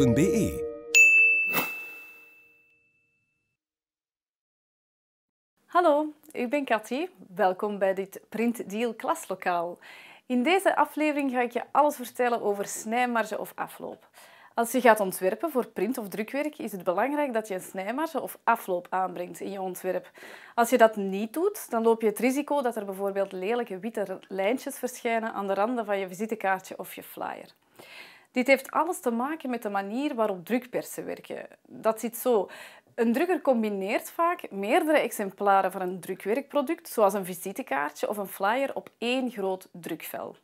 E. Hallo, ik ben Cathy. Welkom bij dit Print Deal Klaslokaal. In deze aflevering ga ik je alles vertellen over snijmarge of afloop. Als je gaat ontwerpen voor print of drukwerk, is het belangrijk dat je een snijmarge of afloop aanbrengt in je ontwerp. Als je dat niet doet, dan loop je het risico dat er bijvoorbeeld lelijke witte lijntjes verschijnen aan de randen van je visitekaartje of je flyer. Dit heeft alles te maken met de manier waarop drukpersen werken. Dat ziet zo. Een drukker combineert vaak meerdere exemplaren van een drukwerkproduct, zoals een visitekaartje of een flyer, op één groot drukvel.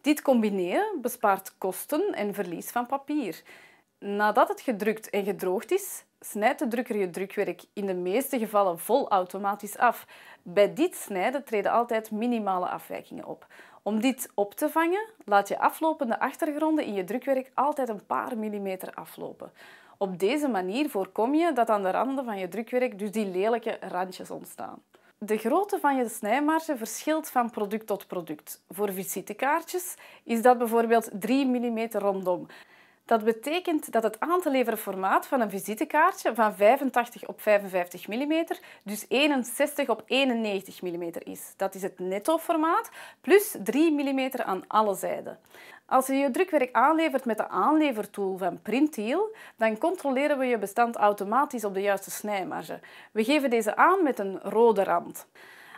Dit combineren bespaart kosten en verlies van papier. Nadat het gedrukt en gedroogd is, snijdt de drukker je drukwerk in de meeste gevallen volautomatisch af. Bij dit snijden treden altijd minimale afwijkingen op. Om dit op te vangen, laat je aflopende achtergronden in je drukwerk altijd een paar millimeter aflopen. Op deze manier voorkom je dat aan de randen van je drukwerk dus die lelijke randjes ontstaan. De grootte van je snijmarge verschilt van product tot product. Voor visitekaartjes is dat bijvoorbeeld 3 mm rondom. Dat betekent dat het aan te leveren formaat van een visitekaartje van 85 op 55 mm, dus 61 op 91 mm is. Dat is het netto formaat, plus 3 mm aan alle zijden. Als je je drukwerk aanlevert met de aanlevertool van Printheal, dan controleren we je bestand automatisch op de juiste snijmarge. We geven deze aan met een rode rand.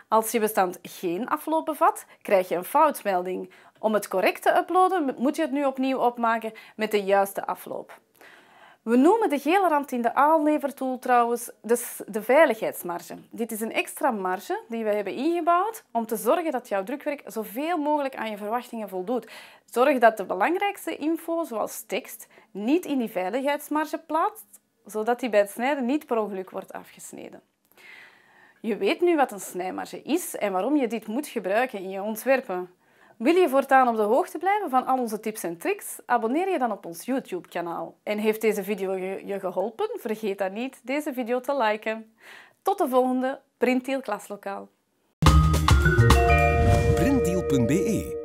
Als je bestand geen afloop bevat, krijg je een foutmelding. Om het correct te uploaden moet je het nu opnieuw opmaken met de juiste afloop. We noemen de gele rand in de aanlevertool trouwens dus de veiligheidsmarge. Dit is een extra marge die we hebben ingebouwd om te zorgen dat jouw drukwerk zoveel mogelijk aan je verwachtingen voldoet. Zorg dat de belangrijkste info, zoals tekst, niet in die veiligheidsmarge plaatst, zodat die bij het snijden niet per ongeluk wordt afgesneden. Je weet nu wat een snijmarge is en waarom je dit moet gebruiken in je ontwerpen. Wil je voortaan op de hoogte blijven van al onze tips en tricks? Abonneer je dan op ons YouTube-kanaal. En heeft deze video je geholpen? Vergeet dan niet deze video te liken. Tot de volgende Printdeal Klaslokaal. Printdeal.be